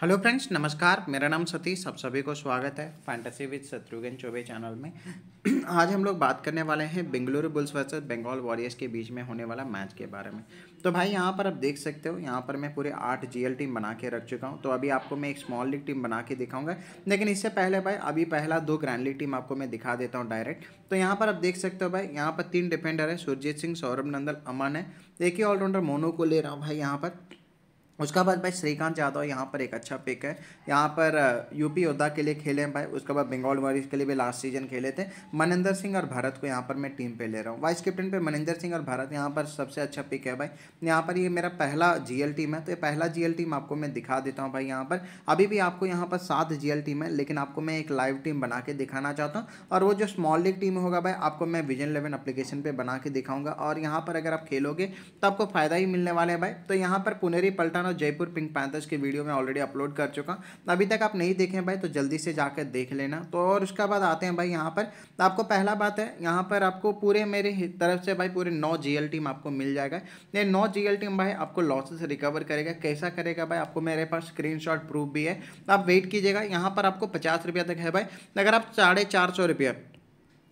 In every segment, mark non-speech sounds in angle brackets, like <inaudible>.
hello friends नमस्कार मेरा नाम सतीश आप सभी को स्वागत है fantasy with Shatrughan Choubey channel में <clears throat> आज हम लोग बात करने वाले हैं Bengaluru bulls versus Bengal warriors के बीच में होने वाला मैच के बारे में तो भाई यहाँ पर आप देख सकते हो यहाँ पर मैं पूरे आठ जीएल टीम बना के रख चुका हूँ तो अभी आपको मैं एक स्मॉल लीग टीम बना के दिखाऊंगा लेकिन इससे पहले भाई अभी पहला दो ग्रैंड लीग टीम आपको मैं दिखा देता हूँ डायरेक्ट तो यहाँ पर आप देख सकते हो भाई यहाँ पर तीन डिफेंडर है सुरजीत सिंह सौरभ नंदल अमन है एक ही ऑलराउंडर मोनो को ले रहा हूँ भाई यहाँ पर उसके बाद भाई श्रीकांत यादव यहाँ पर एक अच्छा पिक है यहाँ पर यूपी योद्धा के लिए खेले हैं भाई उसके बाद बंगाल वॉरियर्स के लिए भी लास्ट सीजन खेले थे मनिंदर सिंह और भारत को यहाँ पर मैं टीम पे ले रहा हूँ वाइस कैप्टन पे मनिंदर सिंह और भारत यहाँ पर सबसे अच्छा पिक है भाई यहाँ पर ये मेरा पहला जी टीम है तो ये पहला जी टीम आपको मैं दिखा देता हूँ भाई यहाँ पर अभी भी आपको यहाँ पर सात जी टीम है लेकिन आपको मैं एक लाइव टीम बना के दिखाना चाहता हूँ और वो जो स्मॉल लीग टीम होगा भाई आपको मैं विजन इलेवन अप्लीकेशन पर बना के दिखाऊँगा और यहाँ पर अगर आप खेलोगे तो आपको फ़ायदा ही मिलने वाला है भाई तो यहाँ पर पुनेरी पलटा और जयपुर पिंक पैंथर्स की वीडियो में ऑलरेडी अपलोड कर चुका हूँ अभी तक आप नहीं देखें भाई तो जल्दी से जाकर देख लेना तो और उसके बाद आते हैं भाई यहाँ पर तो आपको पहला बात है यहाँ पर आपको पूरे मेरे तरफ से भाई पूरे नौ जी एल टीम आपको मिल जाएगा ये नौ जी एल टीम भाई आपको लॉसेस रिकवर करेगा कैसा करेगा भाई आपको मेरे पास स्क्रीन प्रूफ भी है आप वेट कीजिएगा यहाँ पर आपको पचास रुपया तक है भाई अगर आप साढ़े चार सौ रुपया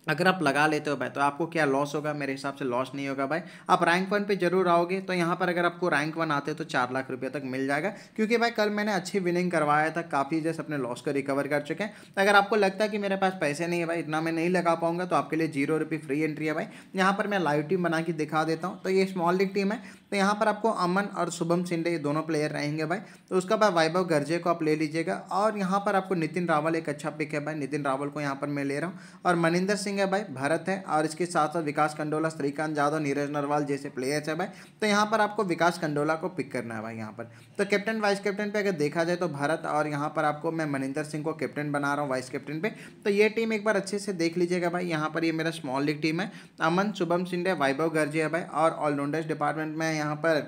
अगर आप लगा लेते हो भाई तो आपको क्या लॉस होगा मेरे हिसाब से लॉस नहीं होगा भाई आप रैंक वन पे जरूर आओगे तो यहाँ पर अगर आपको रैंक वन आते हो तो चार लाख रुपये तक मिल जाएगा क्योंकि भाई कल मैंने अच्छी विनिंग करवाया था काफ़ी जैसे अपने लॉस को रिकवर कर चुके हैं अगर आपको लगता है कि मेरे पास पैसे नहीं है भाई इतना मैं नहीं लगा पाऊंगा तो आपके लिए जीरो रुपये फ्री एंट्री है भाई यहाँ पर मैं लाइव टीम बना के दिखा देता हूँ तो ये स्मॉल लीग टीम है तो यहाँ पर आपको अमन और शुभम सिंडे ये दोनों प्लेयर रहेंगे भाई तो उसका भाई वैभव गर्जे को आप ले लीजिएगा और यहाँ पर आपको नितिन रावल एक अच्छा पिक है भाई नितिन रावल को यहाँ पर मैं ले रहा हूँ और मनिंदर सिंह सिंह है भाई भरत है और इसके साथ साथ विकास कंडोला श्रीकांत जाधव नीरज नरवाल जैसे प्लेयर्स है भाई तो यहाँ पर आपको विकास कंडोला को पिक करना है भाई यहाँ पर तो कैप्टन वाइस कैप्टन पे अगर देखा जाए तो भारत और यहाँ पर आपको मैं मनिंदर सिंह को कैप्टन बना रहा हूँ वाइस कैप्टन पर तो ये टीम एक बार अच्छे से देख लीजिएगा भाई यहाँ पर ये मेरा स्मॉल लीग टीम है अमन शुभम सिंडे वैभव गर्जी है भाई और ऑलराउंडर्स डिपार्टमेंट में यहाँ पर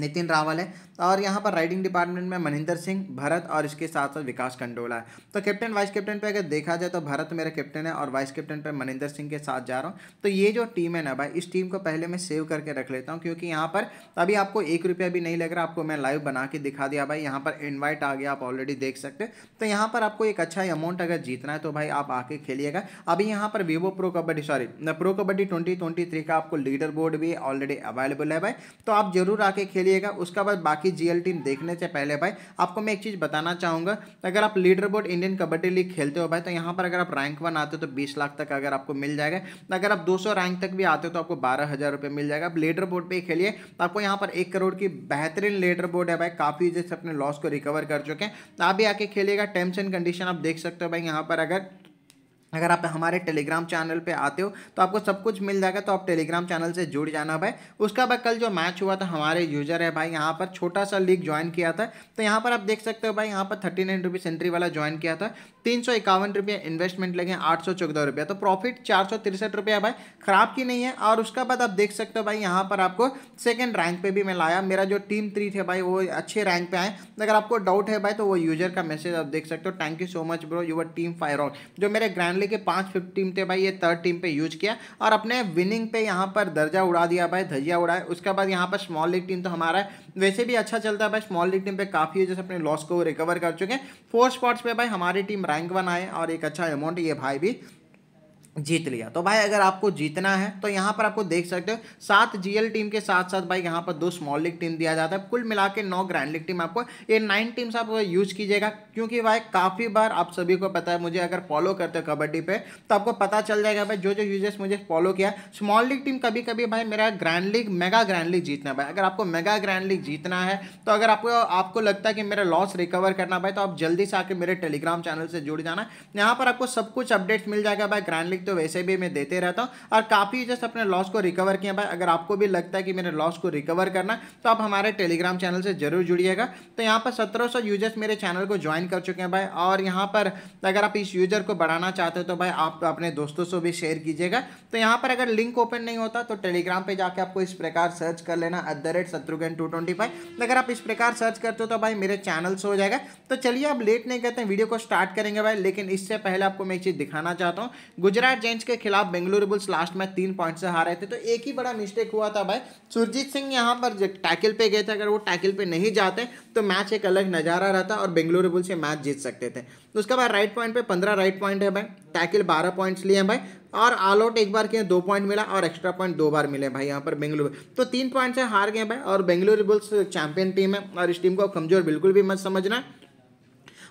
नितिन रावल है और यहाँ पर राइडिंग डिपार्टमेंट में मनिंदर सिंह भरत और इसके साथ साथ विकास कंडोला है तो कैप्टन वाइस कैप्टन पे अगर देखा जाए तो भरत मेरा कैप्टन है और वाइस कैप्टन पे मनिंदर सिंह के साथ जा रहा हूँ तो ये जो टीम है ना भाई इस टीम को पहले मैं सेव करके रख लेता हूँ क्योंकि यहाँ पर अभी आपको एक रुपया भी नहीं लग रहा आपको मैं लाइव बना के दिखा दिया भाई यहाँ पर इन्वाइट आ गया आप ऑलरेडी देख सकते तो यहाँ पर आपको एक अच्छा अमाउंट अगर जीतना है तो भाई आप आके खेलिएगा अभी यहाँ पर vivo pro kabaddi sorry pro kabaddi twenty का आपको लीडर बोर्ड भी ऑलरेडी अवेलेबल है भाई तो आप जरूर आके खेल चलिएगा उसके बाद बाकी जीएल टीम देखने से पहले भाई आपको मैं एक चीज़ बताना चाहूंगा अगर आप leader board Indian kabaddi league खेलते हो भाई तो यहाँ पर अगर आप रैंक वन आते हो तो बीस लाख तक अगर आपको मिल जाएगा अगर आप दो रैंक तक भी आते हो तो आपको बारह हज़ार मिल जाएगा आप लीडर बोर्ड पर ही खेलिए तो आपको यहाँ पर एक करोड़ की बेहतरीन लीडर बोर्ड है भाई काफ़ी जैसे अपने लॉस को रिकवर कर चुके हैं आप भी आके खेलिएगा टर्म्स एंड कंडीशन आप देख सकते हो भाई यहाँ पर अगर अगर आप हमारे टेलीग्राम चैनल पे आते हो तो आपको सब कुछ मिल जाएगा तो आप टेलीग्राम चैनल से जुड़ जाना भाई उसका बाद कल जो मैच हुआ था हमारे यूज़र है भाई यहाँ पर छोटा सा लीग ज्वाइन किया था तो यहाँ पर आप देख सकते हो भाई यहाँ पर थर्टी नाइन रुपीज़ एंट्री वाला ज्वाइन किया था तीन सौ इक्यावन रुपये इन्वेस्टमेंट लगे आठ सौ चौदह रुपया तो प्रॉफिट चार सौ तिरसठ रुपया भाई ख़राब की नहीं है और उसका बाद आप देख सकते हो भाई यहाँ पर आपको सेकेंड रैंक पर भी मैं लाया मेरा जो टीम थ्री थे भाई वो अच्छे रैंक पर आए अगर आपको डाउट है भाई तो वो यूज़र का मैसेज आप देख सकते हो thank you so much bro your team fire जो मेरे ग्रैंड मान के पांच फिफ्थ टीम थे भाई ये थर्ड टीम पे यूज किया और अपने विनिंग पे यहाँ पर दर्जा उड़ा दिया भाई धजिया उड़ाए उसके बाद यहाँ पर स्मॉल लीग टीम तो हमारा है वैसे भी अच्छा चलता है भाई स्मॉल लीग टीम पे काफ़ी जैसे अपने लॉस को रिकवर कर चुके हैं फोर स्पॉट्स पर भाई हमारी टीम रैंक वन आए और एक अच्छा अमाउंट ये भाई भी जीत लिया तो भाई अगर आपको जीतना है तो यहाँ पर आपको देख सकते हो सात जीएल टीम के साथ साथ भाई यहाँ पर दो स्मॉल लीग टीम दिया जाता है कुल मिला के नौ ग्रैंड लीग टीम आपको ये नाइन टीम्स आप यूज कीजिएगा क्योंकि भाई काफ़ी बार आप सभी को पता है मुझे अगर फॉलो करते हो कबड्डी पे तो आपको पता चल जाएगा भाई जो जो यूजर्स मुझे फॉलो किया स्मॉल लीग टीम कभी कभी भाई मेरा grand league mega grand league जीतना भाई अगर आपको मेगा ग्रैंड लीग जीतना है तो अगर आपको आपको लगता है कि मेरा लॉस रिकवर करना भाई तो आप जल्दी से आकर मेरे टेलीग्राम चैनल से जुड़ जाना यहाँ पर आपको सब कुछ अपडेट्स मिल जाएगा भाई ग्रैंड लीग टिप तो वैसे भी मैं देते रहता हूँ और काफ़ी जस्ट अपने लॉस को रिकवर किया भाई अगर आपको भी लगता है कि मेरे लॉस को रिकवर करना तो आप हमारे टेलीग्राम चैनल से जरूर जुड़िएगा तो यहाँ पर सत्रह यूजर्स मेरे चैनल को ज्वाइन कर चुके हैं भाई और यहाँ पर अगर आप इस यूजर को बढ़ाना चाहते हो तो भाई आप अपने दोस्तों से भी शेयर कीजिएगा तो यहाँ पर अगर लिंक ओपन नहीं होता तो टेलीग्राम पर जाके आपको इस प्रकार सर्च कर लेना at the rate Shatrughan two twenty five अगर आप इस प्रकार सर्च करते हो तो भाई मेरे चैनल से हो जाएगा तो चलिए आप लेट नहीं करते वीडियो को स्टार्ट करेंगे भाई लेकिन इससे पहले आपको मैं एक चीज़ दिखाना चाहता हूँ गुजरात जैंट्स के खिलाफ बेंगलुरु बुल्स लास्ट में तीन पॉइंट से हारे थे तो एक ही बड़ा मिस्टेक हुआ था भाई सुरजीत सिंह यहाँ पर टैकल पे गए थे अगर वो टैकल पे नहीं जाते तो मैच एक अलग नज़ारा रहता और बेंगलुरु बुल्स ये मैच जीत सकते थे उसके बाद राइट पॉइंट पे पंद्रह राइट पॉइंट है भाई टैकल बारह पॉइंट्स लिए हैं भाई और ऑल आउट एक बार किए दो पॉइंट मिला और एक्स्ट्रा पॉइंट दो बार मिले भाई यहाँ पर बेंगलुरु तो तीन पॉइंट से हार गए भाई और बेंगलुरु बुल्स चैंपियन टीम है और इस टीम को कमजोर बिल्कुल भी मत समझना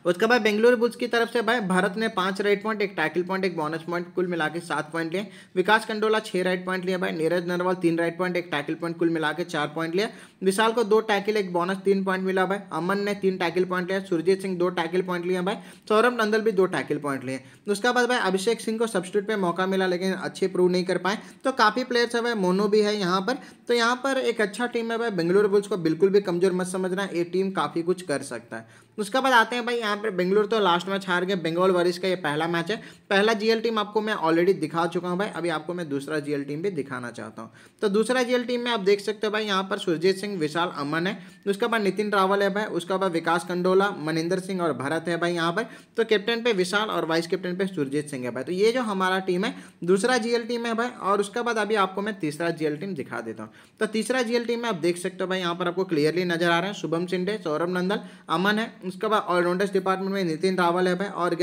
उसके बाद बेंगलुरु बुल्स की तरफ से भाई भारत ने पांच राइट पॉइंट एक टैकल पॉइंट एक बोनस पॉइंट कुल मिला के सात पॉइंट लिए विकास कंडोला छह राइट पॉइंट लिया भाई नीरज नरवाल तीन राइट पॉइंट एक टैकल पॉइंट कुल मिला के चार पॉइंट लिया विशाल को दो टैकल एक बोनस तीन पॉइंट मिला भाई अमन ने तीन टैकल पॉइंट लिया सुरजीत सिंह दो टैकल पॉइंट लिया भाई सौरभ नंदल भी दो टैकल पॉइंट लिए उसके बाद भाई अभिषेक सिंह को सब्सिट्यूट पर मौका मिला लेकिन अच्छे प्रूव नहीं कर पाए तो काफ़ी प्लेयर्स है भाई मोनो भी है यहाँ पर तो यहाँ पर एक अच्छा टीम है भाई बेंगलुरु बुल्स को बिल्कुल भी कमजोर मत समझना ये टीम काफ़ी कुछ कर सकता है उसके बाद आते हैं भाई यहाँ यहाँ पर बेंगलुरु तो लास्ट मैच हार गए बंगाल वॉरियर्स का ये पहला मैच है पहला जीएल टीम आपको मैं ऑलरेडी दिखा चुका हूँ भाई अभी आपको मैं दूसरा जीएल टीम भी दिखाना चाहता हूँ तो दूसरा जीएल टीम में आप देख सकते हो भाई यहाँ पर सुरजीत सिंह विशाल अमन है उसके बाद नितिन रावल है भाई उसके बाद विकास कंडोला मनिंदर सिंह और भरत है भाई यहाँ पर तो कैप्टन पे विशाल और वाइस कैप्टन पे सुरजीत सिंह है भाई तो ये जो हमारा टीम है दूसरा जीएल टीम है भाई और उसके बाद अभी आपको मैं तीसरा जीएल टीम दिखा देता हूँ तो तीसरा जीएल टीम में आप देख सकते हो भाई यहाँ पर आपको क्लियरली नजर आ रहे हैं शुभम सिंडे सौरभ नंदल अमन है उसके बाद ऑलराउंडर्स डिपार्टमेंट में नितिन रावल है भाई और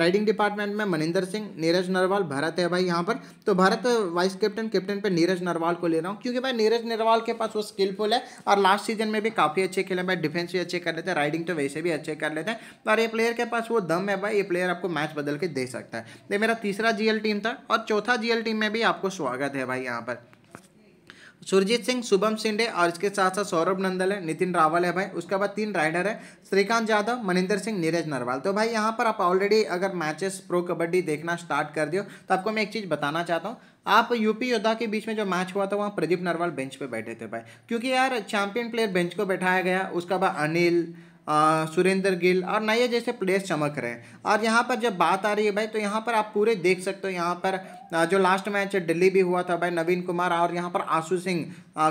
राइडिंग डिपार्टमेंट में मनिंदर सिंह नीरज नरवाल भारत है भाई यहाँ पर तो भारत वाइस कैप्टन कैप्टन पे नीरज नरवाल को ले रहा हूँ क्योंकि भाई नीरज नरवाल के पास वो स्किलफुल है और लास्ट सीजन में भी काफ़ी अच्छे खेले भाई डिफेंस भी अच्छे कर लेते हैं राइडिंग तो वैसे भी अच्छे कर लेते हैं और ये प्लेयर के पास वो दम है भाई ये प्लेयर आपको मैच बदल के दे सकता है ये मेरा तीसरा जी टीम था और चौथा जी टीम में भी आपको स्वागत है भाई यहाँ पर सुरजीत सिंह शुभम सिंडे और इसके साथ साथ सौरभ नंदल है नितिन रावल है भाई उसके बाद तीन राइडर है श्रीकांत यादव मनिंदर सिंह नीरज नरवाल तो भाई यहाँ पर आप ऑलरेडी अगर मैचेस प्रो कबड्डी देखना स्टार्ट कर दियो तो आपको मैं एक चीज़ बताना चाहता हूँ आप यूपी योद्धा के बीच में जो मैच हुआ था वहाँ प्रदीप नरवाल बेंच पे बैठे थे भाई क्योंकि यार चैंपियन प्लेयर बेंच को बैठाया गया उसके बाद अनिल सुरेंद्र गिल और नए जैसे प्लेयर्स चमक रहे हैं और यहाँ पर जब बात आ रही है भाई तो यहाँ पर आप पूरे देख सकते हो यहाँ पर जो लास्ट मैच दिल्ली भी हुआ था भाई नवीन कुमार और यहाँ पर आशू सिंह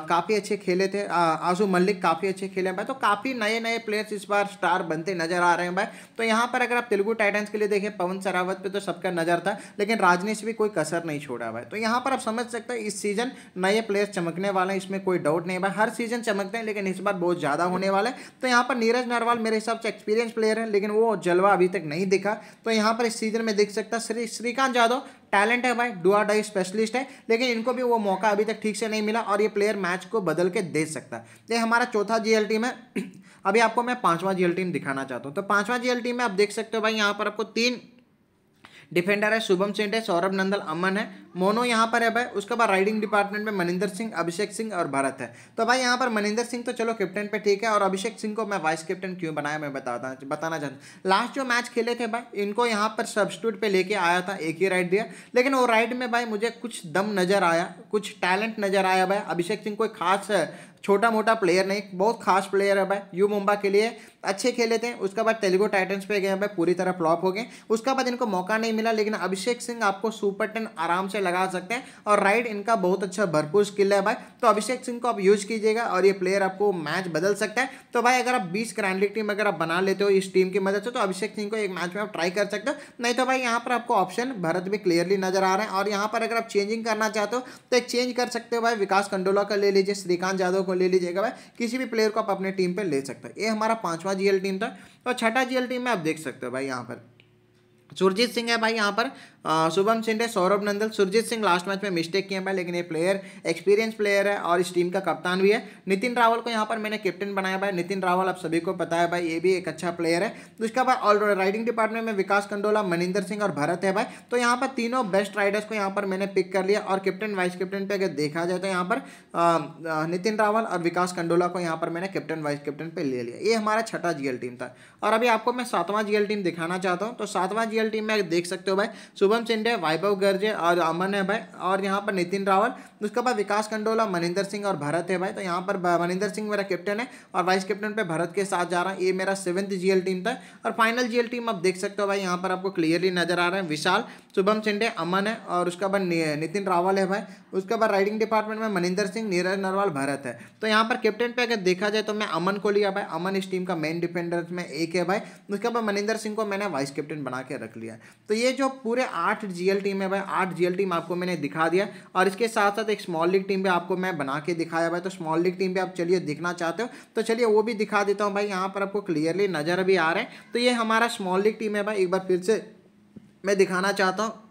काफ़ी अच्छे खेले थे आशू मल्लिक काफ़ी अच्छे खेले भाई तो काफ़ी नए नए प्लेयर्स इस बार स्टार बनते नजर आ रहे हैं भाई तो यहाँ पर अगर आप तेलुगु टाइटन्स के लिए देखें पवन सरावत पर तो सबका नज़र था लेकिन राजनीश भी कोई कसर नहीं छोड़ा भाई तो यहाँ पर आप समझ सकते हैं इस सीज़न नए प्लेयर्स चमकने वाले हैं इसमें कोई डाउट नहीं भाई हर सीज़न चमकते हैं लेकिन इस बार बहुत ज़्यादा होने वाला है तो यहाँ पर नीरज नरवाल मेरे हिसाब से एक्सपीरियंस प्लेयर है लेकिन वो जलवा अभी तक नहीं दिखा तो यहाँ पर इस सीज़न में देख सकता श्री श्रीकांत यादव टैलेंट है भाई डुआ डाई स्पेशलिस्ट है लेकिन इनको भी वो मौका अभी तक ठीक से नहीं मिला और ये प्लेयर मैच को बदल के दे सकता है ये हमारा चौथा जीएल टीम है <clears throat> अभी आपको मैं पांचवा जीएल टीम दिखाना चाहता हूँ तो पांचवा जीएल टीम में आप देख सकते हो भाई यहाँ पर आपको तीन डिफेंडर है शुभम चेंट है सौरभ नंदल अमन है मोनो यहाँ पर है भाई उसके बाद राइडिंग डिपार्टमेंट में मनिंदर सिंह अभिषेक सिंह और भारत है तो भाई यहाँ पर मनिंदर सिंह तो चलो कैप्टन पे ठीक है और अभिषेक सिंह को मैं वाइस कैप्टन क्यों बनाया मैं बताता बताना चाहता हूँ लास्ट जो मैच खेले थे भाई इनको यहाँ पर सब्सट्यूट पे लेके आया था एक ही राइड दिया लेकिन वो राइड में भाई मुझे कुछ दम नजर आया कुछ टैलेंट नजर आया भाई अभिषेक सिंह कोई खास छोटा मोटा प्लेयर नहीं बहुत खास प्लेयर है भाई यू मुंबा के लिए अच्छे खेले थे उसके बाद तेलुगु टाइटन्स पे गए भाई पूरी तरह फ्लॉप हो गए उसके बाद इनको मौका नहीं मिला लेकिन अभिषेक सिंह आपको सुपर टेन आराम से लगा सकते हैं और राइट इनका बहुत अच्छा भरपूर स्किल है भाई तो अभिषेक सिंह को आप यूज कीजिएगा और ये प्लेयर आपको मैच बदल सकता है तो भाई अगर आप बीस ग्रैंड लीग टीम अगर आप बना लेते हो इस टीम की मदद से तो अभिषेक सिंह को एक मैच में आप ट्राई कर सकते हो नहीं तो भाई यहाँ पर आपको ऑप्शन भारत भी क्लियरली नजर आ रहे हैं और यहाँ पर अगर आप चेंजिंग करना चाहते हो तो एक चेंज कर सकते हो भाई विकास कंडोला का ले लीजिए श्रीकांत यादव को ले लीजिएगा भाई किसी भी प्लेयर को आप अपने टीम पर ले सकते हो ये हमारा पाँचवा जीएल टीम था और छठा जीएल टीम में आप देख सकते हो भाई यहाँ पर सुरजीत सिंह है भाई यहाँ पर शुभम शिंदे सौरभ नंदल सुरजीत सिंह लास्ट मैच में मिस्टेक किए हैं लेकिन ये प्लेयर एक्सपीरियंस प्लेयर है और इस टीम का कप्तान भी है नितिन रावल को यहाँ पर मैंने कैप्टन बनाया भाई नितिन रावल आप सभी को पता है भाई ये भी एक अच्छा प्लेयर है तो उसका भाई ऑलराउंड राइडिंग डिपार्टमेंट में विकास कंडोला मनिंदर सिंह और भरत है भाई तो यहाँ पर तीनों बेस्ट राइडर्स को यहाँ पर मैंने पिक कर लिया और कैप्टन वाइस कैप्टन पर अगर देखा जाए तो यहाँ पर नितिन रावल और विकास कंडोला को यहाँ पर मैंने कैप्टन वाइस कैप्टन पर ले लिया ये हमारा छठा जीएल टीम था और अभी आपको मैं सातवां जीएल टीम दिखाना चाहता हूँ तो सातवां जीएल टीम में देख सकते हो भाई शुभम चिंडे वैभव गर्जे और अमन है भाई और यहाँ पर नितिन रावल उसके बाद विकास कंडोला मनिंदर सिंह और भरत है भाई तो यहाँ पर मनिंदर सिंह मेरा कैप्टन है और वाइस कैप्टन पे भरत के साथ जा रहा है ये मेरा सेवंथ जी टीम था और फाइनल जी टीम आप देख सकते हो भाई यहाँ पर आपको क्लियरली नजर आ रहा है विशाल शुभम चिंडे अमन है और उसके बाद नितिन रावल है भाई उसके बाद राइडिंग डिपार्टमेंट में मनिंदर सिंह नीरज नरवाल भरत है तो यहाँ पर कैप्टन पे अगर देखा जाए तो मैं अमन को लिया भाई अमन इस टीम का मेन डिफेंडर में एक है भाई उसके बाद मनिंदर सिंह को मैंने वाइस कैप्टन बना के रख लिया तो ये जो पूरे आठ जीएल टीम है भाई आठ जीएल टीम आपको मैंने दिखा दिया और इसके साथ साथ एक स्मॉल लीग टीम भी आपको मैं बना के दिखाया भाई तो स्मॉल लीग टीम भी आप चलिए दिखना चाहते हो तो चलिए वो भी दिखा देता हूँ भाई यहाँ पर आपको क्लियरली नज़र भी आ रहा है तो ये हमारा स्मॉल लीग टीम है भाई एक बार फिर से मैं दिखाना चाहता हूँ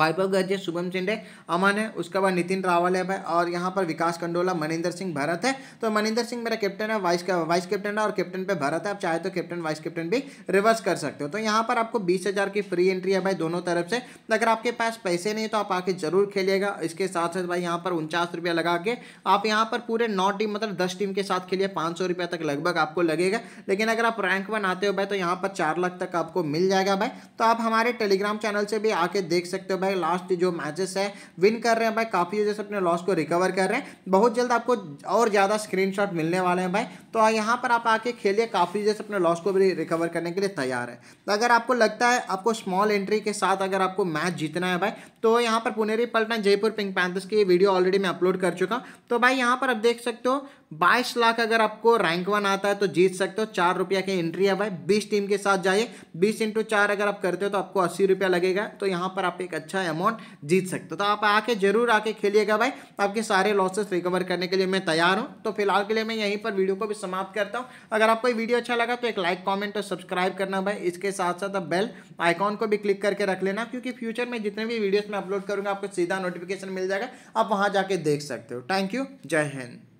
वैभव गर्जे शुभम चिंडे अमन है उसके बाद नितिन रावल है भाई और यहाँ पर विकास कंडोला मनिंदर सिंह भरत है तो मनिंदर सिंह मेरा कैप्टन है वाइस का वाइस कैप्टन है और कैप्टन पे भरत है आप चाहे तो कैप्टन वाइस कैप्टन भी रिवर्स कर सकते हो तो यहाँ पर आपको बीस हज़ार की फ्री एंट्री है भाई दोनों तरफ से अगर आपके पास पैसे नहीं तो आप आके जरूर खेलिएगा इसके साथ साथ भाई यहाँ पर उनचास रुपया लगा के आप यहाँ पर पूरे नौ टीम मतलब दस टीम के साथ खेलिए पाँच सौ रुपया तक लगभग आपको लगेगा लेकिन अगर आप रैंक वन आते हो भाई तो यहाँ पर चार लाख तक आपको मिल जाएगा भाई तो आप हमारे टेलीग्राम चैनल से भी आके देख सकते हो भाई लास्ट जो मैचेस है विन कर रहे हैं भाई काफ़ी वजह से अपने लॉस को रिकवर कर रहे हैं बहुत जल्द आपको और ज़्यादा स्क्रीन मिलने वाले हैं भाई तो यहाँ पर आप आके खेलिए काफ़ी वजह अपने लॉस को भी रिकवर करने के लिए तैयार है तो अगर आपको लगता है आपको स्मॉल एंट्री के साथ अगर आपको मैच जीतना है भाई तो यहाँ पर पुनेरी पलटना जयपुर पिंक पैंथर्स की वीडियो ऑलरेडी मैं अपलोड कर चुका तो भाई यहाँ पर आप देख सकते हो बाईस लाख अगर आपको रैंक वन आता है तो जीत सकते हो चार रुपया की एंट्री है भाई बीस टीम के साथ जाइए बीस इंटू चार अगर आप करते हो तो आपको अस्सी रुपया लगेगा तो यहाँ पर आप एक अच्छा अमाउंट जीत सकते हो तो आप आके जरूर आके खेलिएगा भाई आपके सारे लॉसेस रिकवर करने के लिए मैं तैयार हूँ तो फिलहाल के लिए मैं यहीं पर वीडियो को भी समाप्त करता हूँ अगर आपको वीडियो अच्छा लगा तो एक लाइक कॉमेंट और सब्सक्राइब करना भाई इसके साथ साथ आप बेल आइकॉन को भी क्लिक करके रख लेना क्योंकि फ्यूचर में जितने भी वीडियोज़ में अपलोड करूँगा आपको सीधा नोटिफिकेशन मिल जाएगा आप वहाँ जाके देख सकते हो थैंक यू जय हिंद